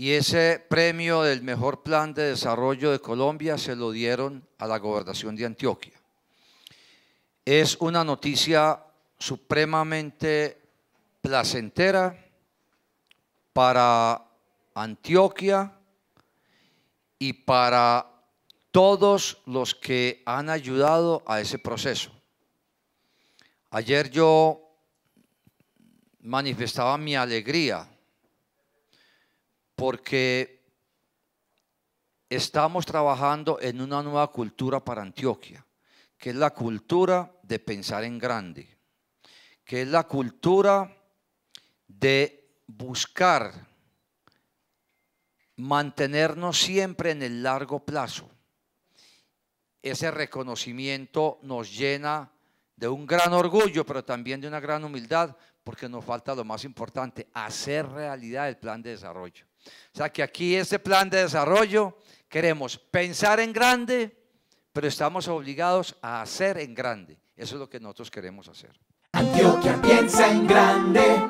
Y ese premio del mejor plan de desarrollo de Colombia se lo dieron a la gobernación de Antioquia. Es una noticia supremamente placentera para Antioquia y para todos los que han ayudado a ese proceso. Ayer yo manifestaba mi alegría porque estamos trabajando en una nueva cultura para Antioquia, que es la cultura de pensar en grande, que es la cultura de buscar mantenernos siempre en el largo plazo. Ese reconocimiento nos llena de un gran orgullo, pero también de una gran humildad, porque nos falta lo más importante, hacer realidad el plan de desarrollo. O sea que aquí este plan de desarrollo queremos pensar en grande, pero estamos obligados a hacer en grande. Eso es lo que nosotros queremos hacer. Antioquia piensa en grande.